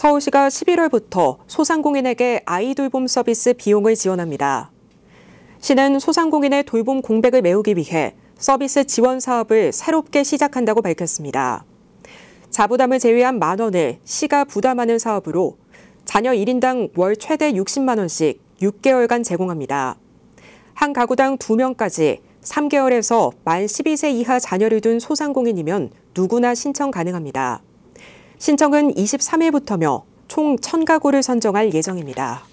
서울시가 11월부터 소상공인에게 아이 돌봄 서비스 비용을 지원합니다. 시는 소상공인의 돌봄 공백을 메우기 위해 서비스 지원 사업을 새롭게 시작한다고 밝혔습니다. 자부담을 제외한 만 원을 시가 부담하는 사업으로 자녀 1인당 월 최대 60만 원씩 6개월간 제공합니다. 한 가구당 2명까지 3개월에서 만 12세 이하 자녀를 둔 소상공인이면 누구나 신청 가능합니다. 신청은 23일부터며 총 1,000가구를 선정할 예정입니다.